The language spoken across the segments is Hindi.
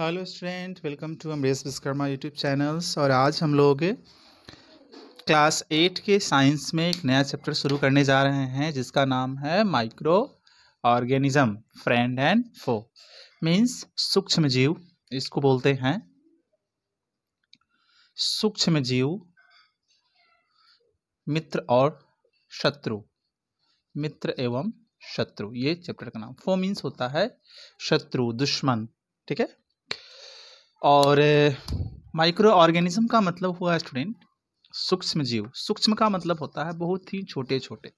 Hello student welcome to Amresh Vishwakarma YouTube channels और आज हम लोग क्लास एट के साइंस में एक नया चैप्टर शुरू करने जा रहे हैं जिसका नाम है micro organism friend and foe means सूक्ष्म जीव इसको बोलते हैं सूक्ष्म जीव मित्र और शत्रु मित्र एवं शत्रु ये चैप्टर का नाम फो मीन्स होता है शत्रु दुश्मन ठीक है और माइक्रो ऑर्गेनिज्म का मतलब हुआ स्टूडेंट सूक्ष्म जीव सूक्ष्म का मतलब होता है बहुत ही छोटे छोटे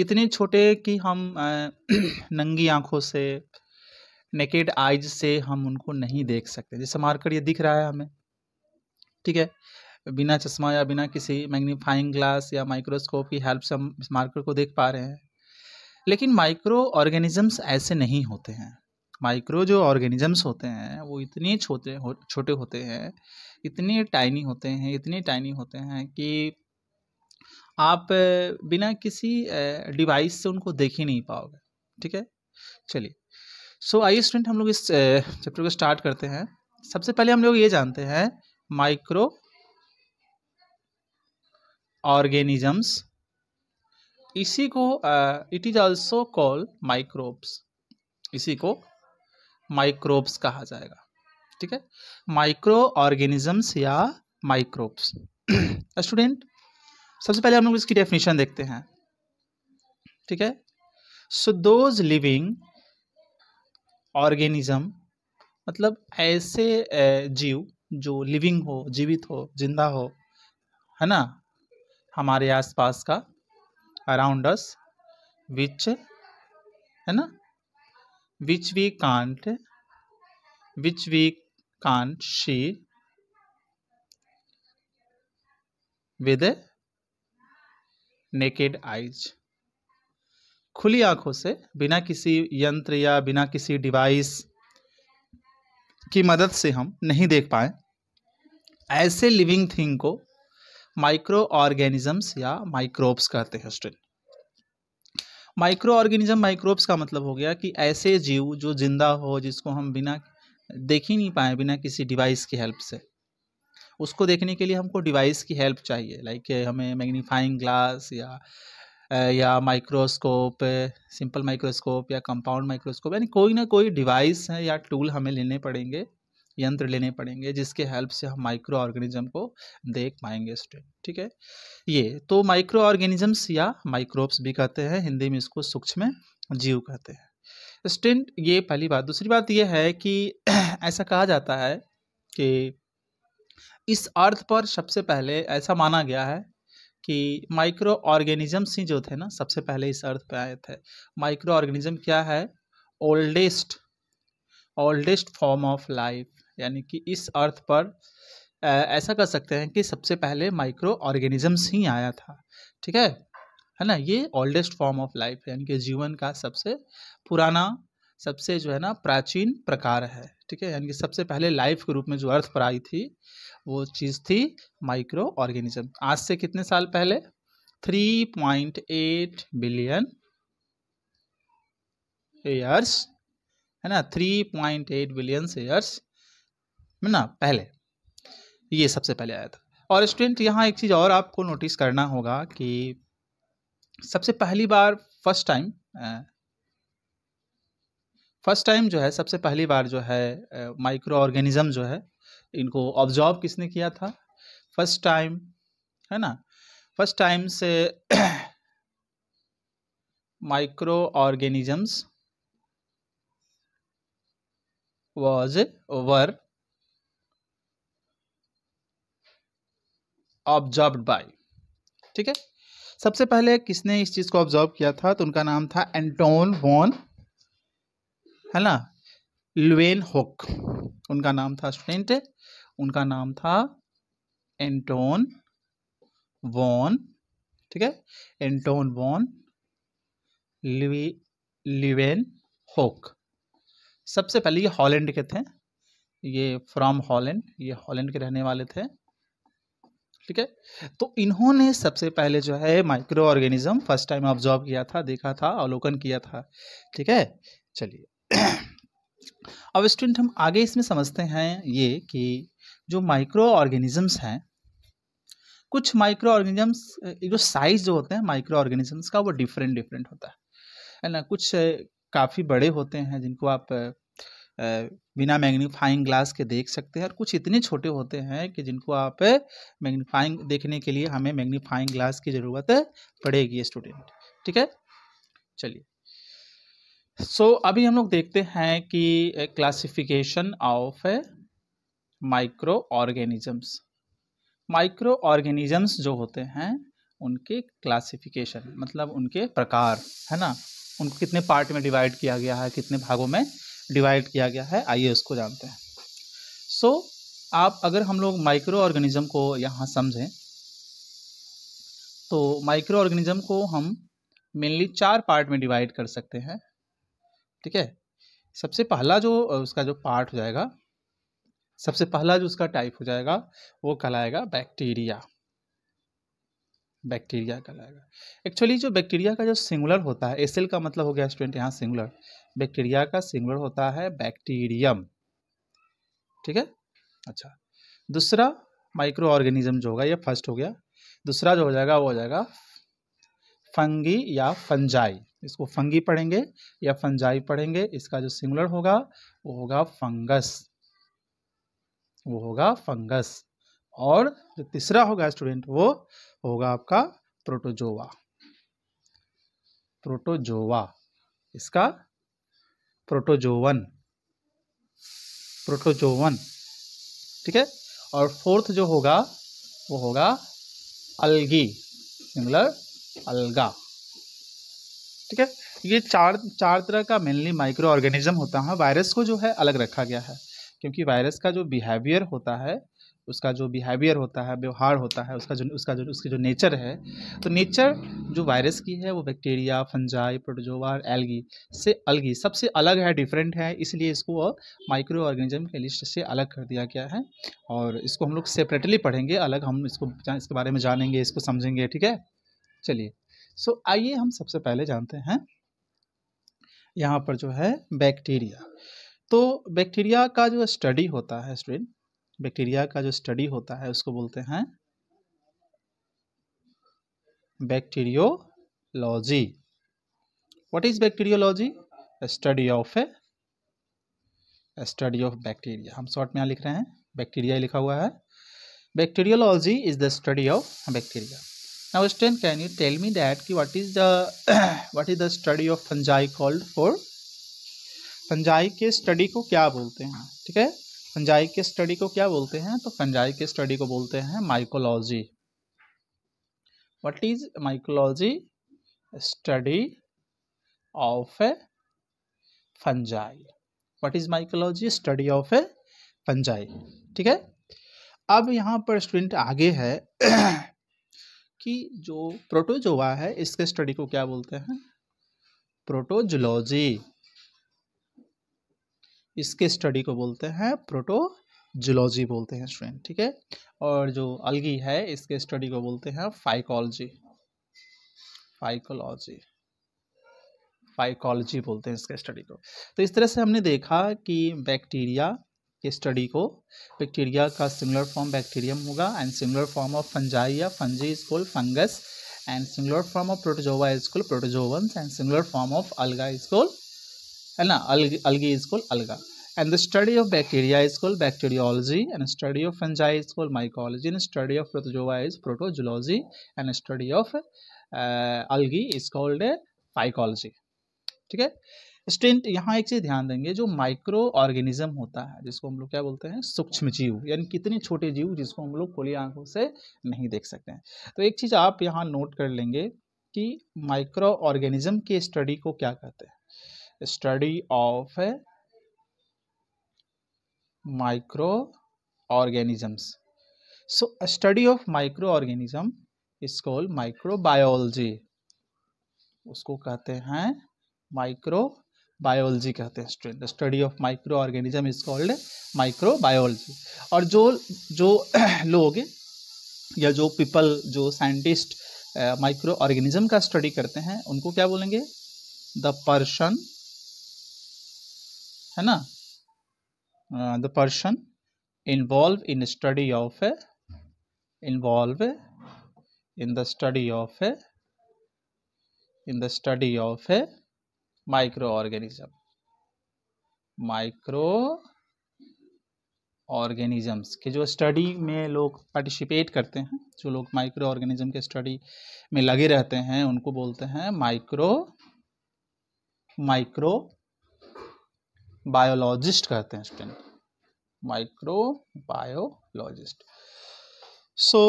इतने छोटे कि हम नंगी आँखों से नेकेड आइज से हम उनको नहीं देख सकते जैसे मार्कर ये दिख रहा है हमें ठीक है बिना चश्मा या बिना किसी मैग्नीफाइंग ग्लास या माइक्रोस्कोप की हेल्प से हम इस मार्कर को देख पा रहे हैं लेकिन माइक्रो ऑर्गेनिजम्स ऐसे नहीं होते हैं माइक्रो जो ऑर्गेनिजम्स होते हैं वो इतने छोटे हो छोटे होते हैं इतने टाइनी होते हैं इतने टाइनी होते हैं कि आप बिना किसी डिवाइस से उनको देख ही नहीं पाओगे ठीक है चलिए सो आइए स्टूडेंट हम लोग इस चैप्टर को स्टार्ट करते हैं सबसे पहले हम लोग ये जानते हैं माइक्रो ऑर्गेनिजम्स इसी को it is also call microbes इसी को माइक्रोब्स कहा जाएगा ठीक है माइक्रो ऑर्गेनिजम्स या माइक्रोब्स स्टूडेंट सबसे पहले हम लोग इसकी डेफिनेशन देखते हैं ठीक है सो दोज लिविंग ऑर्गेनिज्म मतलब ऐसे जीव जो लिविंग हो जीवित हो जिंदा हो है ना हमारे आसपास का अराउंड अस विच है ना which we can't which we can't see with naked eyes खुली आंखों से बिना किसी यंत्र या बिना किसी डिवाइस की मदद से हम नहीं देख पाए ऐसे लिविंग थिंग को माइक्रो ऑर्गेनिजम्स या माइक्रोब्स कहते हैं स्टूडेंट माइक्रो ऑर्गेनिज्म माइक्रोब्स का मतलब हो गया कि ऐसे जीव जो जिंदा हो जिसको हम बिना देख ही नहीं पाए बिना किसी डिवाइस की हेल्प से उसको देखने के लिए हमको डिवाइस की हेल्प चाहिए लाइक हमें मैग्नीफाइंग ग्लास या या माइक्रोस्कोप सिंपल माइक्रोस्कोप या कंपाउंड माइक्रोस्कोप यानी कोई ना कोई डिवाइस है या टूल हमें लेने पड़ेंगे यंत्र लेने पड़ेंगे जिसके हेल्प से हम माइक्रो ऑर्गेनिज्म को देख पाएंगे स्टूडेंट ठीक है ये तो माइक्रो ऑर्गेनिजम्स या माइक्रोब्स भी कहते हैं हिंदी में इसको सूक्ष्म जीव कहते हैं स्टेंट ये पहली बात दूसरी बात यह है कि ऐसा कहा जाता है कि इस अर्थ पर सबसे पहले ऐसा माना गया है कि माइक्रो ऑर्गेनिजम्स ही जो थे ना सबसे पहले इस अर्थ पर आए थे माइक्रो ऑर्गेनिज्म क्या है oldest oldest form of life यानी कि इस अर्थ पर ऐसा कर सकते हैं कि सबसे पहले माइक्रो ऑर्गेनिजम्स ही आया था ठीक है है ना ये ओल्डेस्ट फॉर्म ऑफ लाइफ यानी कि जीवन का सबसे पुराना सबसे जो है ना प्राचीन प्रकार है ठीक है यानी कि सबसे पहले लाइफ के रूप में जो अर्थ पर आई थी वो चीज़ थी माइक्रो ऑर्गेनिज्म आज से कितने साल पहले 3.8 बिलियन ईयर्स है ना 3.8 बिलियन शेयर्स में ना पहले ये सबसे पहले आया था और स्टूडेंट यहाँ एक चीज़ और आपको नोटिस करना होगा कि सबसे पहली बार फर्स्ट टाइम फर्स्ट टाइम जो है सबसे पहली बार जो है माइक्रो ऑर्गेनिज्म जो है इनको ऑब्जॉर्व किसने किया था फर्स्ट टाइम है ना फर्स्ट टाइम से micro organisms was were observe by ठीक है सबसे पहले किसने इस चीज़ को ऑब्जर्व किया था तो उनका नाम था एंटोन वॉन है ना लुवेन होक उनका नाम था स्टूडेंट उनका नाम था एंटोन वॉन ठीक है एंटोन वॉन लिवेन होक सबसे पहले ये हॉलैंड के थे ये फ्रॉम हॉलैंड ये हॉलैंड के रहने वाले थे ठीक है तो इन्होंने सबसे पहले जो है micro organism first time observe किया था देखा था अवलोकन किया था ठीक है चलिए अब स्टूडेंट हम आगे इसमें समझते हैं ये कि जो माइक्रो ऑर्गेनिजम्स हैं कुछ माइक्रो ऑर्गेनिजम्स जो साइज जो होते हैं माइक्रो ऑर्गेनिजम्स का वो डिफरेंट डिफरेंट होता है है ना कुछ काफ़ी बड़े होते हैं जिनको आप बिना मैग्नीफाइंग ग्लास के देख सकते हैं और कुछ इतने छोटे होते हैं कि जिनको आप मैग्नीफाइंग देखने के लिए हमें मैग्नीफाइंग ग्लास की ज़रूरत पड़ेगी स्टूडेंट ठीक है चलिए सो so, अभी हम लोग देखते हैं कि classification of micro organisms micro organisms जो होते हैं उनके क्लासिफिकेशन मतलब उनके प्रकार है ना उनको कितने पार्ट में डिवाइड किया गया है कितने भागों में डिवाइड किया गया है आइए उसको जानते हैं सो so, आप अगर हम लोग माइक्रो ऑर्गेनिज्म को यहाँ समझें तो माइक्रो ऑर्गेनिज्म को हम मेनली चार पार्ट में डिवाइड कर सकते हैं ठीक है सबसे पहला जो उसका जो पार्ट हो जाएगा सबसे पहला जो उसका टाइप हो जाएगा वो कहलाएगा बैक्टीरिया बैक्टीरिया कहलाएगा एक्चुअली जो बैक्टीरिया का जो सिंगुलर होता है एस का मतलब हो गया स्टूडेंट यहाँ सिंगुलर बैक्टीरिया का सिंगुलर होता है बैक्टीरियम ठीक है अच्छा दूसरा माइक्रो ऑर्गेनिज्म जो होगा ये फर्स्ट हो गया दूसरा जो हो जाएगा वो हो जाएगा फंगी या फंजाई इसको फंगी पढ़ेंगे या फंजाई पढ़ेंगे इसका जो सिंगुलर होगा वो होगा फंगस वो होगा फंगस और जो तीसरा होगा स्टूडेंट वो होगा आपका प्रोटोजोवा प्रोटोजोवा इसका प्रोटोजोवन प्रोटोजोवन ठीक है और फोर्थ जो होगा वो होगा अलगी सिंगलर अलगा ठीक है ये चार चार तरह का मेनली माइक्रो ऑर्गेनिज्म होता है वायरस को जो है अलग रखा गया है क्योंकि वायरस का जो बिहेवियर होता है उसका जो बिहेवियर होता है व्यवहार होता है उसका जो उसका जो उसकी जो नेचर है तो नेचर जो वायरस की है वो बैक्टीरिया फंजाई प्रोटोजोवार और एल्गी से अलगी सबसे अलग है डिफरेंट है इसलिए इसको माइक्रो ऑर्गेनिज्म के लिस्ट से अलग कर दिया गया है और इसको हम लोग सेपरेटली पढ़ेंगे अलग हम इसको इसके बारे में जानेंगे इसको समझेंगे ठीक है चलिए सो आइए हम सबसे पहले जानते हैं यहाँ पर जो है बैक्टीरिया तो बैक्टीरिया का जो स्टडी होता है स्टूडेंट बैक्टीरिया का जो स्टडी होता है उसको बोलते हैं bacteriology what is bacteriology study of a study of bacteria हम शॉर्ट में यहाँ लिख रहे हैं बैक्टीरिया लिखा हुआ है bacteriology is the study of bacteria now student can you tell me that कि what is the what is the study of fungi called for fungi के स्टडी को क्या बोलते हैं ठीक है फंजाई के स्टडी को क्या बोलते हैं तो फंजाई के स्टडी को बोलते हैं mycology what is mycology study of a fungi what is mycology study of a fungi ठीक है अब यहाँ पर स्टूडेंट आगे है कि जो प्रोटोजोवा है इसके स्टडी को क्या बोलते हैं प्रोटोजोलॉजी इसके स्टडी को बोलते हैं प्रोटो जुलॉजी बोलते हैं स्टूडेंट ठीक है और जो अलगी है इसके स्टडी को बोलते हैं फाइकोलॉजी फाइकोलॉजी फाइकोलॉजी बोलते हैं इसके स्टडी को तो इस तरह से हमने देखा कि बैक्टीरिया के स्टडी को बैक्टीरिया का सिमिलर फॉर्म बैक्टीरियम होगा and similar form of fungi या fungi is called fungus and similar form of protozoa is called protozoans and similar form of alga is called है ना अलग algae is called alga and the study of bacteria is called bacteriology and study of fungi is called mycology and study of protozoa is protozoology and study of uh, algae is called phycology ठीक है स्टेंट यहाँ एक चीज़ ध्यान देंगे जो माइक्रो ऑर्गेनिज्म होता है जिसको हम लोग क्या बोलते हैं सूक्ष्म जीव यानी कितने छोटे जीव जिसको हम लोग खुली आंखों से नहीं देख सकते हैं तो एक चीज़ आप यहाँ नोट कर लेंगे कि माइक्रो ऑर्गेनिज्म के स्टडी को क्या कहते हैं study of micro microorganisms. Study of micro organism is is micro biology उसको कहते हैं माइक्रो बायोलॉजी कहते हैं student the study of micro organism is called micro biology और जो जो लोग या जो पीपल जो साइंटिस्ट माइक्रो ऑर्गेनिज्म का स्टडी करते हैं उनको क्या बोलेंगे द पर्सन है ना uh, the person involved in study of a involved in the study of a in the study of a microorganism micro organisms के जो स्टडी में लोग पार्टिसिपेट करते हैं जो लोग माइक्रो ऑर्गेनिज्म के स्टडी में लगे रहते हैं उनको बोलते हैं माइक्रो माइक्रो बायोलॉजिस्ट कहते हैं student micro biologist so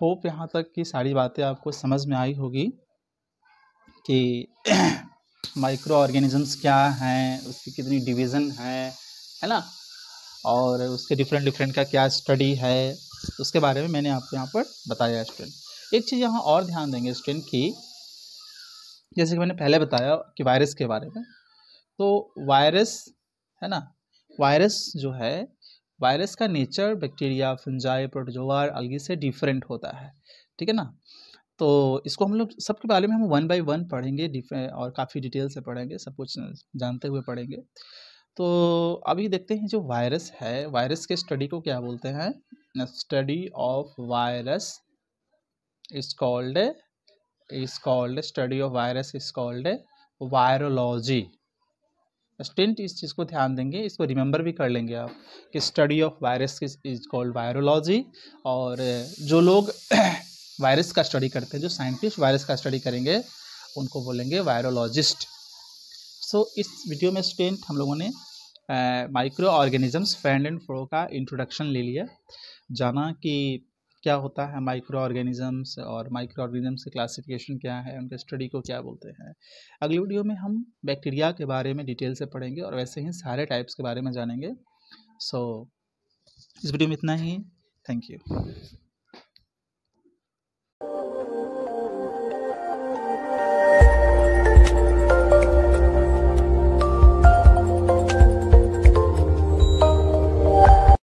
hope यहाँ तक की सारी बातें आपको समझ में आई होगी कि माइक्रो ऑर्गेनिजम्स क्या हैं उसकी कितनी डिवीज़न है है ना और उसके डिफरेंट डिफरेंट का क्या स्टडी है उसके बारे में मैंने आपको यहाँ पर बताया स्टूडेंट एक चीज़ यहाँ और ध्यान देंगे स्टूडेंट की जैसे कि मैंने पहले बताया कि वायरस के बारे में तो वायरस है ना वायरस जो है वायरस का नेचर बैक्टीरिया फंजाई प्रोटोजोआर अलगी से डिफरेंट होता है ठीक है ना तो इसको हम लोग सबके बारे में हम वन बाय वन पढ़ेंगे और काफ़ी डिटेल से पढ़ेंगे सब कुछ जानते हुए पढ़ेंगे तो अभी देखते हैं जो वायरस है वायरस के स्टडी को क्या बोलते हैं study of virus is called is called study of virus is called virology student इस चीज़ को ध्यान देंगे इसको रिमेंबर भी कर लेंगे आप कि study of virus is called virology और जो लोग वायरस का स्टडी करते हैं जो साइंटिस्ट वायरस का स्टडी करेंगे उनको बोलेंगे वायरोलॉजिस्ट सो so, इस वीडियो में स्टूडेंट हम लोगों ने micro organisms friend and foe का इंट्रोडक्शन ले लिया जाना कि क्या होता है माइक्रो ऑर्गेनिजम्स और माइक्रो ऑर्गेनिजम्स के क्लासिफिकेशन क्या है उनके स्टडी को क्या बोलते हैं अगली वीडियो में हम बैक्टीरिया के बारे में डिटेल से पढ़ेंगे और वैसे ही सारे टाइप्स के बारे में जानेंगे सो so, इस वीडियो में इतना ही थैंक यू